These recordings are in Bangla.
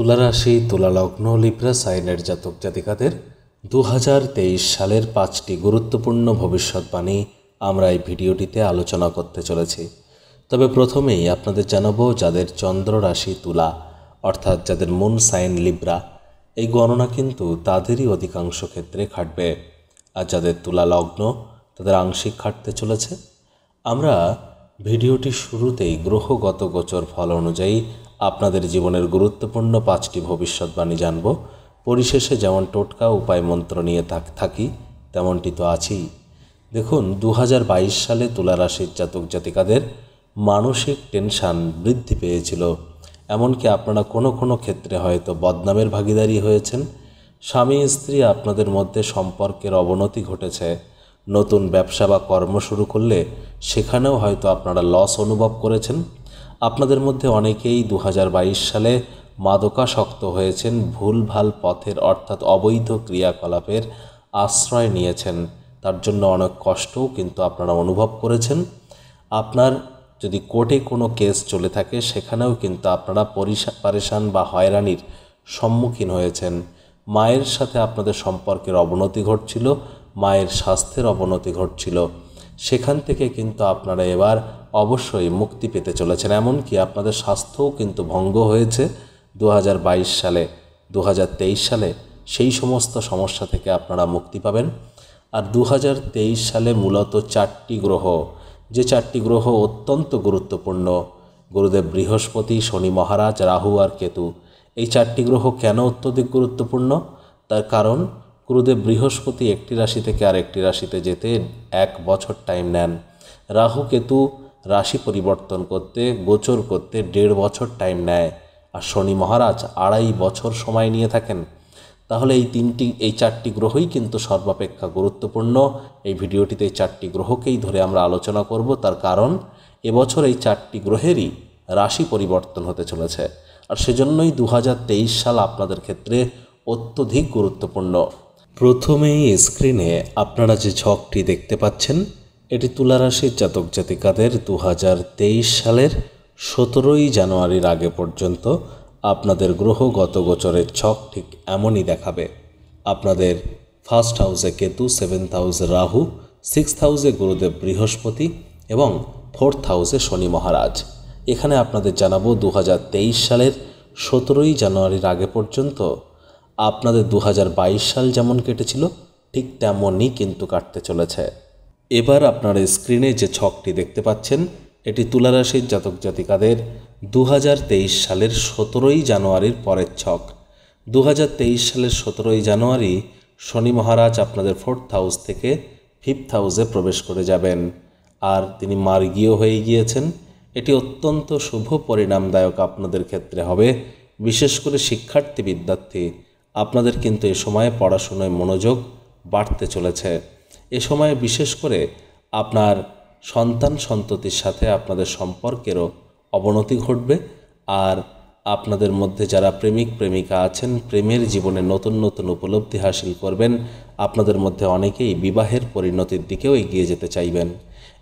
তুলা রাশি তুলা লগ্ন লিব্রা সাইনের জাতক জাতিকাদের দু সালের পাঁচটি গুরুত্বপূর্ণ ভবিষ্যৎবাণী আমরা এই ভিডিওটিতে আলোচনা করতে চলেছি তবে প্রথমেই আপনাদের জানাবো যাদের চন্দ্র রাশি তুলা অর্থাৎ যাদের মুন সাইন লিব্রা এই গণনা কিন্তু তাদেরই অধিকাংশ ক্ষেত্রে খাটবে আর যাদের তুলা লগ্ন তাদের আংশিক খাটতে চলেছে আমরা ভিডিওটি শুরুতেই গ্রহগত গোচর ফল অনুযায়ী আপনাদের জীবনের গুরুত্বপূর্ণ পাঁচটি ভবিষ্যৎবাণী জানব পরিশেষে যেমন টোটকা উপায় মন্ত্র নিয়ে থাকি তেমনটি তো আছেই দেখুন দু সালে তুলা রাশির জাতক জাতিকাদের মানসিক টেনশান বৃদ্ধি পেয়েছিল এমনকি আপনারা কোনো কোনো ক্ষেত্রে হয়তো বদনামের ভাগিদারি হয়েছেন স্বামী স্ত্রী আপনাদের মধ্যে সম্পর্কের অবনতি ঘটেছে নতুন ব্যবসা বা কর্ম শুরু করলে সেখানেও হয়তো আপনারা লস অনুভব করেছেন আপনাদের মধ্যে অনেকেই দু সালে মাদকাসক্ত হয়েছেন ভুলভাল পথের অর্থাৎ অবৈধ ক্রিয়াকলাপের আশ্রয় নিয়েছেন তার জন্য অনেক কষ্টও কিন্তু আপনারা অনুভব করেছেন আপনার যদি কোর্টে কোনো কেস চলে থাকে সেখানেও কিন্তু আপনারা পারেশান বা হয়রানির সম্মুখীন হয়েছেন মায়ের সাথে আপনাদের সম্পর্কের অবনতি ঘটছিল মায়ের স্বাস্থ্যের অবনতি ঘটছিল সেখান থেকে কিন্তু আপনারা এবার অবশ্যই মুক্তি পেতে চলেছেন এমনকি আপনাদের স্বাস্থ্যও কিন্তু ভঙ্গ হয়েছে দু সালে দু সালে সেই সমস্ত সমস্যা থেকে আপনারা মুক্তি পাবেন আর দু সালে মূলত চারটি গ্রহ যে চারটি গ্রহ অত্যন্ত গুরুত্বপূর্ণ গুরুদেব বৃহস্পতি শনি মহারাজ রাহু আর কেতু এই চারটি গ্রহ কেন অত্যধিক গুরুত্বপূর্ণ তার কারণ গুরুদেব বৃহস্পতি একটি রাশি থেকে আরেকটি রাশিতে যেতে এক বছর টাইম নেন রাহু কেতু রাশি পরিবর্তন করতে গোচর করতে দেড় বছর টাইম নেয় আর শনি মহারাজ আড়াই বছর সময় নিয়ে থাকেন তাহলে এই তিনটি এই চারটি গ্রহই কিন্তু সর্বাপেক্ষা গুরুত্বপূর্ণ এই ভিডিওটিতে এই চারটি গ্রহকেই ধরে আমরা আলোচনা করব তার কারণ এবছর এই চারটি গ্রহেরই রাশি পরিবর্তন হতে চলেছে আর সেজন্যই দু সাল আপনাদের ক্ষেত্রে অত্যধিক গুরুত্বপূর্ণ প্রথমেই স্ক্রিনে আপনারা যে ছকটি দেখতে পাচ্ছেন এটি তুলারাশির জাতক জাতিকাদের দু সালের সতেরোই জানুয়ারির আগে পর্যন্ত আপনাদের গ্রহগত গোচরের ছক ঠিক এমনই দেখাবে আপনাদের ফার্স্ট হাউসে কেতু সেভেন্থ হাউসে রাহু সিক্স হাউসে গুরুদেব বৃহস্পতি এবং ফোর্থ হাউসে শনি মহারাজ এখানে আপনাদের জানাবো দু সালের সতেরোই জানুয়ারির আগে পর্যন্ত আপনাদের দু সাল যেমন কেটেছিল ঠিক তেমনই কিন্তু কাটতে চলেছে এবার আপনারা স্ক্রিনে যে ছকটি দেখতে পাচ্ছেন এটি তুলারাশির জাতক জাতিকাদের দু সালের সতেরোই জানুয়ারির পরের ছক দু সালের সতেরোই জানুয়ারি শনি মহারাজ আপনাদের ফোর্থ হাউস থেকে ফিফথ হাউসে প্রবেশ করে যাবেন আর তিনি মার্গীয় হয়ে গিয়েছেন এটি অত্যন্ত শুভ পরিণামদায়ক আপনাদের ক্ষেত্রে হবে বিশেষ করে শিক্ষার্থী বিদ্যার্থী আপনাদের কিন্তু এ সময়ে পড়াশুনোয় মনোযোগ বাড়তে চলেছে এ সময়ে বিশেষ করে আপনার সন্তান সন্ততির সাথে আপনাদের সম্পর্কেরও অবনতি ঘটবে আর আপনাদের মধ্যে যারা প্রেমিক প্রেমিকা আছেন প্রেমের জীবনে নতুন নতুন উপলব্ধি হাসিল করবেন আপনাদের মধ্যে অনেকেই বিবাহের পরিণতির দিকেও এগিয়ে যেতে চাইবেন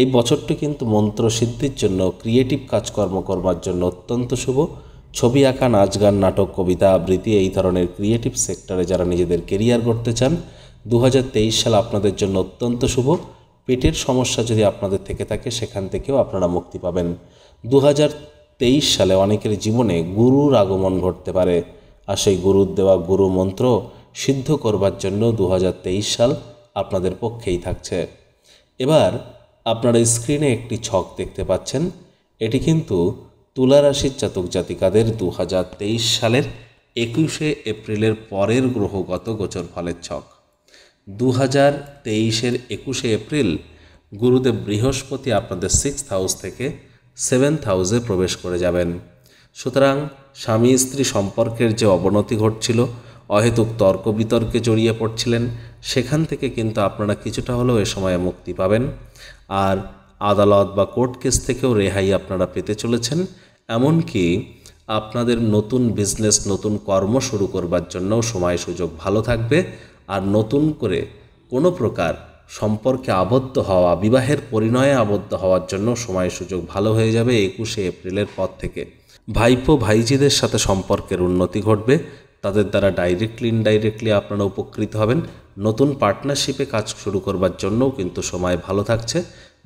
এই বছরটি কিন্তু মন্ত্রসিদ্ধির জন্য ক্রিয়েটিভ কাজকর্ম করবার জন্য অত্যন্ত শুভ ছবি আঁকা নাচ গান নাটক কবিতা আবৃত্তি এই ধরনের ক্রিয়েটিভ সেক্টরে যারা নিজেদের কেরিয়ার গড়তে চান দু সাল আপনাদের জন্য অত্যন্ত শুভ পেটের সমস্যা যদি আপনাদের থেকে থাকে সেখান থেকেও আপনারা মুক্তি পাবেন দু সালে অনেকের জীবনে গুরুর আগমন ঘটতে পারে আর সেই গুরুর দেওয়া গুরু মন্ত্র সিদ্ধ করবার জন্য দু সাল আপনাদের পক্ষেই থাকছে এবার আপনারা স্ক্রিনে একটি ছক দেখতে পাচ্ছেন এটি কিন্তু তুলা রাশির জাতক জাতিকাদের দু সালের একুশে এপ্রিলের পরের গ্রহগত গোচর ফলের ছক দু হাজার তেইশের একুশে এপ্রিল গুরুদেব বৃহস্পতি আপনাদের সিক্স হাউস থেকে সেভেন্থ হাউসে প্রবেশ করে যাবেন সুতরাং স্বামী স্ত্রী সম্পর্কের যে অবনতি ঘটছিল অহেতুক তর্ক বিতর্কে জড়িয়ে পড়ছিলেন সেখান থেকে কিন্তু আপনারা কিছুটা হলেও এ সময়ে মুক্তি পাবেন আর আদালত বা কোর্ট কেস থেকেও রেহাই আপনারা পেতে চলেছেন এমনকি আপনাদের নতুন বিজনেস নতুন কর্ম শুরু করবার জন্যও সময় সুযোগ ভালো থাকবে আর নতুন করে কোনো প্রকার সম্পর্কে আবদ্ধ হওয়া বিবাহের পরিণয়ে আবদ্ধ হওয়ার জন্য সময় সুযোগ ভালো হয়ে যাবে একুশে এপ্রিলের পর থেকে ভাইপো ভাইজিদের সাথে সম্পর্কের উন্নতি ঘটবে তাদের দ্বারা ডাইরেক্টলি ইনডাইরেক্টলি আপনারা উপকৃত হবেন নতুন পার্টনারশিপে কাজ শুরু করবার জন্যও কিন্তু সময় ভালো থাকছে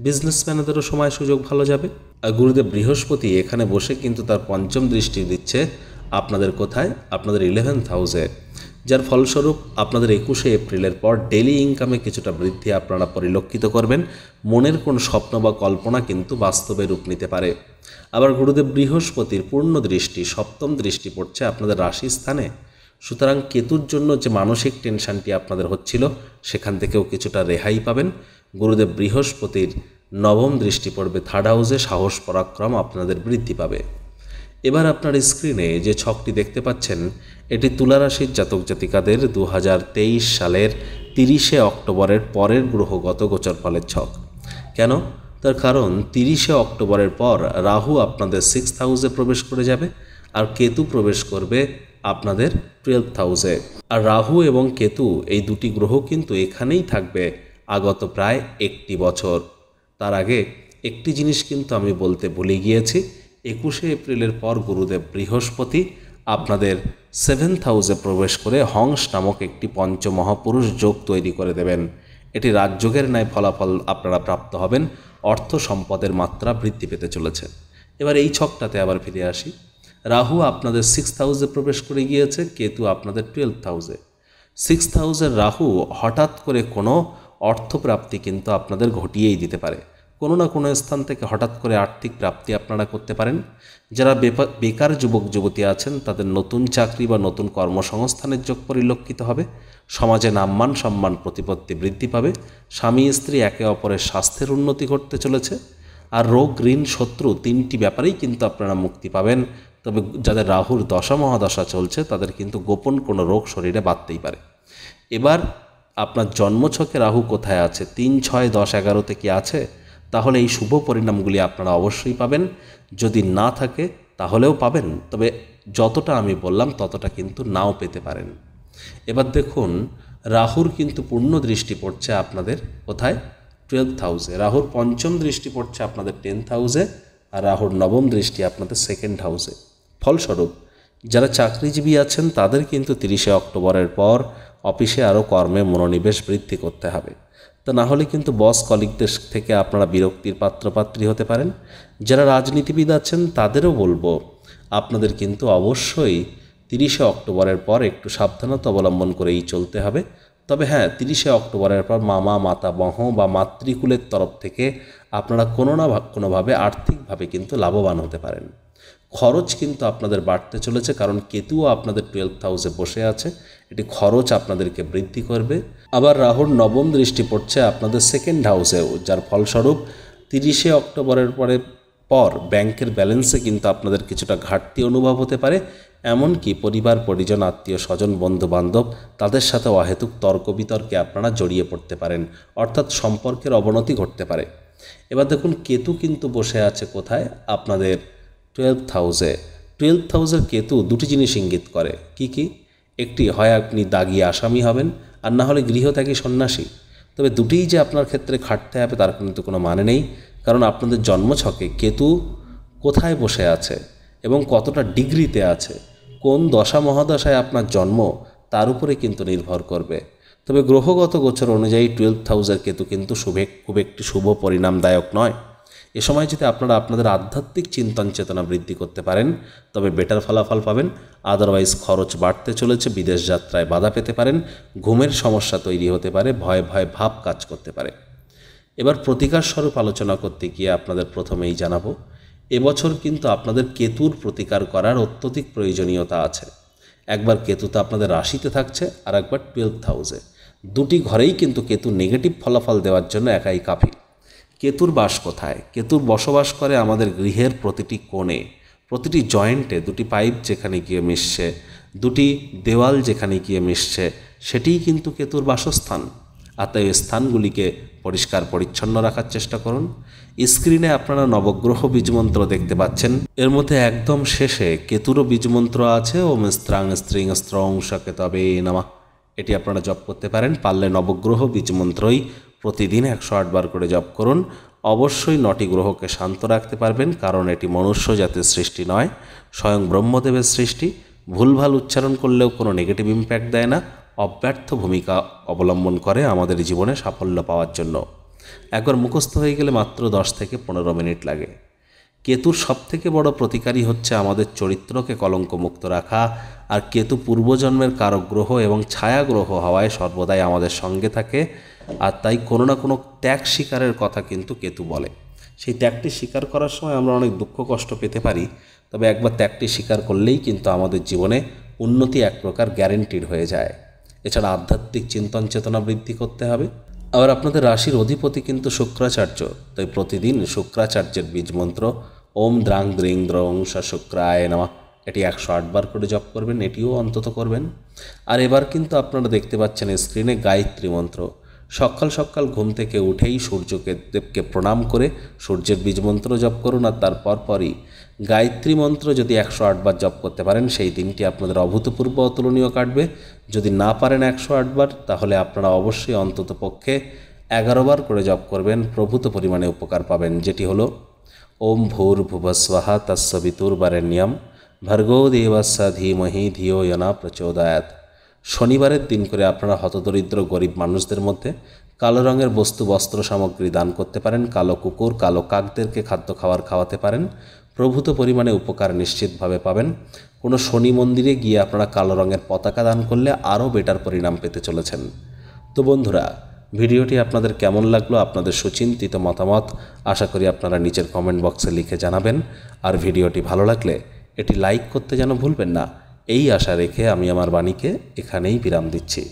বিজনেসম্যানেদেরও সময় সুযোগ ভালো যাবে আর গুরুদেব বৃহস্পতি এখানে বসে কিন্তু তার পঞ্চম দৃষ্টি দিচ্ছে আপনাদের কোথায় আপনাদের ইলেভেন্থ হাউসে যার ফলস্বরূপ আপনাদের একুশে এপ্রিলের পর ডেলি ইনকামে কিছুটা বৃদ্ধি আপনারা পরিলক্ষিত করবেন মনের কোন স্বপ্ন বা কল্পনা কিন্তু বাস্তবে রূপ নিতে পারে আবার গুরুদেব বৃহস্পতির পূর্ণ দৃষ্টি সপ্তম দৃষ্টি পড়ছে আপনাদের রাশি স্থানে সুতরাং কেতুর জন্য যে মানসিক টেনশানটি আপনাদের হচ্ছিল সেখান থেকেও কিছুটা রেহাই পাবেন গুরুদেব বৃহস্পতির নবম দৃষ্টি পড়বে থার্ড হাউসে সাহস পরাক্রম আপনাদের বৃদ্ধি পাবে এবার আপনার স্ক্রিনে যে ছকটি দেখতে পাচ্ছেন এটি তুলারাশির জাতক জাতিকাদের দু সালের তিরিশে অক্টোবরের পরের গ্রহগত গোচর ফলের ছক কেন তার কারণ তিরিশে অক্টোবরের পর রাহু আপনাদের সিক্সথ হাউসে প্রবেশ করে যাবে আর কেতু প্রবেশ করবে আপনাদের টুয়েলভ হাউসে আর রাহু এবং কেতু এই দুটি গ্রহ কিন্তু এখানেই থাকবে আগত প্রায় একটি বছর তার আগে একটি জিনিস কিন্তু আমি বলতে ভুলে গিয়েছি একুশে এপ্রিলের পর গুরুদেব বৃহস্পতি আপনাদের সেভেন্থ হাউসে প্রবেশ করে হংস নামক একটি পঞ্চমহাপুরুষ যোগ তৈরি করে দেবেন এটি রাজযোগের ন্যায় ফলাফল আপনারা প্রাপ্ত হবেন অর্থ সম্পদের মাত্রা বৃদ্ধি পেতে চলেছে এবার এই ছকটাতে আবার ফিরে আসি রাহু আপনাদের সিক্স হাউসে প্রবেশ করে গিয়েছে কেতু আপনাদের টুয়েলভ হাউসে সিক্স হাউসের রাহু হঠাৎ করে কোনো অর্থপ্রাপ্তি কিন্তু আপনাদের ঘটিয়েই দিতে পারে কোনো না কোনো স্থান থেকে হঠাৎ করে আর্থিক প্রাপ্তি আপনারা করতে পারেন যারা বেকার যুবক যুবতী আছেন তাদের নতুন চাকরি বা নতুন কর্মসংস্থানের যোগ পরিলক্ষিত হবে সমাজে নাম্মান সম্মান প্রতিপত্তি বৃদ্ধি পাবে স্বামী স্ত্রী একে অপরের স্বাস্থ্যের উন্নতি ঘটতে চলেছে আর রোগ ঋণ শত্রু তিনটি ব্যাপারেই কিন্তু আপনারা মুক্তি পাবেন তবে যাদের রাহুর দশা মহাদশা চলছে তাদের কিন্তু গোপন কোনো রোগ শরীরে বাঁধতেই পারে এবার আপনার জন্মছকে রাহু কোথায় আছে তিন ছয় দশ এগারোতে কি আছে তাহলে এই শুভ পরিণামগুলি আপনারা অবশ্যই পাবেন যদি না থাকে তাহলেও পাবেন তবে যতটা আমি বললাম ততটা কিন্তু নাও পেতে পারেন এবার দেখুন রাহুর কিন্তু পূর্ণ দৃষ্টি পড়ছে আপনাদের কোথায় টুয়েলভ হাউসে রাহুর পঞ্চম দৃষ্টি পড়ছে আপনাদের টেন্থ হাউসে আর রাহুর নবম দৃষ্টি আপনাদের সেকেন্ড হাউসে ফলস্বরূপ যারা চাকরিজীবী আছেন তাদের কিন্তু তিরিশে অক্টোবরের পর অফিসে আরও কর্মে মনোনিবেশ বৃদ্ধি করতে হবে তা না হলে কিন্তু বস কলিগদের থেকে আপনারা বিরক্তির পাত্রপাত্রী হতে পারেন যারা রাজনীতিবিদ আছেন তাদেরও বলবো আপনাদের কিন্তু অবশ্যই তিরিশে অক্টোবরের পর একটু সাবধানতা অবলম্বন করেই চলতে হবে তবে হ্যাঁ তিরিশে অক্টোবরের পর মামা মাতা বহ বা মাতৃকুলের তরফ থেকে আপনারা কোনো না কোনোভাবে আর্থিকভাবে কিন্তু লাভবান হতে পারেন খরচ কিন্তু আপনাদের বাড়তে চলেছে কারণ কেতুও আপনাদের টুয়েলভ হাউসে বসে আছে এটি খরচ আপনাদেরকে বৃদ্ধি করবে আবার রাহুর নবম দৃষ্টি পড়ছে আপনাদের সেকেন্ড হাউসেও যার ফলস্বরূপ তিরিশে অক্টোবরের পরে পর ব্যাংকের ব্যালেন্সে কিন্তু আপনাদের কিছুটা ঘাটতি অনুভব হতে পারে এমনকি পরিবার পরিজন আত্মীয় স্বজন বন্ধু বান্ধব তাদের সাথে অহেতুক তর্ক বিতর্কে আপনারা জড়িয়ে পড়তে পারেন অর্থাৎ সম্পর্কের অবনতি ঘটতে পারে এবার দেখুন কেতু কিন্তু বসে আছে কোথায় আপনাদের টুয়েলভ থাউজে টুয়েলভ হাউসের কেতু দুটি জিনিস ইঙ্গিত করে কি কি একটি হয় আপনি দাগি আসামি হবেন আর না হলে গৃহত্যাগী সন্ন্যাসী তবে দুটিই যে আপনার ক্ষেত্রে খাটতে হবে তার কিন্তু কোনো মানে নেই কারণ আপনাদের জন্মছকে কেতু কোথায় বসে আছে এবং কতটা ডিগ্রিতে আছে কোন দশা মহাদশায় আপনার জন্ম তার উপরে কিন্তু নির্ভর করবে তবে গ্রহগত গোচর অনুযায়ী টুয়েলভ থাউজেন্ড কেতু কিন্তু শুভে খুব একটি শুভ পরিণামদায়ক নয় এ সময় যদি আপনারা আপনাদের আধ্যাত্মিক চিন্তন চেতনা বৃদ্ধি করতে পারেন তবে বেটার ফলাফল পাবেন আদারওয়াইজ খরচ বাড়তে চলেছে বিদেশ যাত্রায় বাধা পেতে পারেন ঘুমের সমস্যা তৈরি হতে পারে ভয় ভয় ভাব কাজ করতে পারে এবার প্রতিকার স্বরূপ আলোচনা করতে গিয়ে আপনাদের প্রথমেই জানাবো এবছর কিন্তু আপনাদের কেতুর প্রতিকার করার অত্যধিক প্রয়োজনীয়তা আছে একবার কেতু তো আপনাদের রাশিতে থাকছে আর একবার টুয়েলভ হাউসে দুটি ঘরেই কিন্তু কেতু নেগেটিভ ফলাফল দেওয়ার জন্য একাই কাফি কেতুর বাস কোথায় কেতুর বসবাস করে আমাদের গৃহের প্রতিটি কোণে প্রতিটি জয়েন্টে দুটি পাইপ যেখানে গিয়ে মিশছে দুটি দেওয়াল যেখানে গিয়ে মিশছে সেটিই কিন্তু কেতুর বাসস্থান আত্মায় স্থানগুলিকে পরিষ্কার পরিচ্ছন্ন রাখার চেষ্টা করুন স্ক্রিনে আপনারা নবগ্রহ বীজমন্ত্র দেখতে পাচ্ছেন এর মধ্যে একদম শেষে কেতুরও বীজমন্ত্র আছে ওম স্ত্রাং স্ত্রিং স্ত্রং তবে নামা এটি আপনারা জপ করতে পারেন পারলে নবগ্রহ বীজমন্ত্রই প্রতিদিন একশো আটবার করে জপ করুন অবশ্যই নটি গ্রহকে শান্ত রাখতে পারবেন কারণ এটি মনুষ্য জাতির সৃষ্টি নয় স্বয়ং ব্রহ্মদেবের সৃষ্টি ভুলভাল উচ্চারণ করলেও কোনো নেগেটিভ ইম্প্যাক্ট দেয় না অব্যর্থ ভূমিকা অবলম্বন করে আমাদের জীবনে সাফল্য পাওয়ার জন্য একবার মুখস্থ হয়ে গেলে মাত্র দশ থেকে পনেরো মিনিট লাগে কেতুর সবথেকে বড় প্রতিকারী হচ্ছে আমাদের চরিত্রকে কলঙ্ক মুক্ত রাখা আর কেতু পূর্বজন্মের কারক গ্রহ এবং ছায়া গ্রহ হওয়ায় সর্বদাই আমাদের সঙ্গে থাকে আর তাই কোনো না কোনো ত্যাগ শিকারের কথা কিন্তু কেতু বলে সেই ত্যাগটি স্বীকার করার সময় আমরা অনেক দুঃখ কষ্ট পেতে পারি তবে একবার ত্যাগটি স্বীকার করলেই কিন্তু আমাদের জীবনে উন্নতি এক প্রকার গ্যারেন্টিড হয়ে যায় এছাড়া আধ্যাত্মিক চিন্তন চেতনা বৃদ্ধি করতে হবে আবার আপনাদের রাশির অধিপতি কিন্তু শুক্রাচার্য তাই প্রতিদিন শুক্রাচার্যের বীজ মন্ত্র ওম দ্রাং দ্রিং দ্রং সা শুক্রায় নামা এটি একশো আটবার করে জপ করবেন এটিও অন্তত করবেন আর এবার কিন্তু আপনারা দেখতে পাচ্ছেন স্ক্রিনে গায়ত্রী মন্ত্র সকাল সকাল ঘুম থেকে উঠেই সূর্যকে দেবকে প্রণাম করে সূর্যের বীজ মন্ত্র জপ করুন আর তারপর পরই গায়ত্রী মন্ত্র যদি একশো আটবার জপ করতে পারেন সেই দিনটি আপনাদের অভূতপূর্ব অতুলনীয় কাটবে যদি না পারেন একশো আটবার তাহলে আপনারা অবশ্যই অন্তত পক্ষে এগারোবার করে জপ করবেন প্রভূত পরিমাণে উপকার পাবেন যেটি হলো ওম ভূর ভুবস্বাহা তস্বিতুর বারেণ্যম ভর্গো দেবস্য ধীমহি ধিও ইয়না শনিবারের দিন করে আপনারা হতদরিদ্র গরিব মানুষদের মধ্যে কালো রঙের বস্তু বস্ত্র সামগ্রী দান করতে পারেন কালো কুকুর কালো কাকদেরকে খাদ্য খাবার খাওয়াতে পারেন প্রভূত পরিমাণে উপকার নিশ্চিতভাবে পাবেন কোনো শনি মন্দিরে গিয়ে আপনারা কালো রঙের পতাকা দান করলে আরও বেটার পরিণাম পেতে চলেছেন তো বন্ধুরা ভিডিওটি আপনাদের কেমন লাগলো আপনাদের সুচিন্তিত মতামত আশা করি আপনারা নিচের কমেন্ট বক্সে লিখে জানাবেন আর ভিডিওটি ভালো লাগলে এটি লাইক করতে যেন ভুলবেন না এই আশা রেখে আমি আমার বাণীকে এখানেই বিরাম দিচ্ছি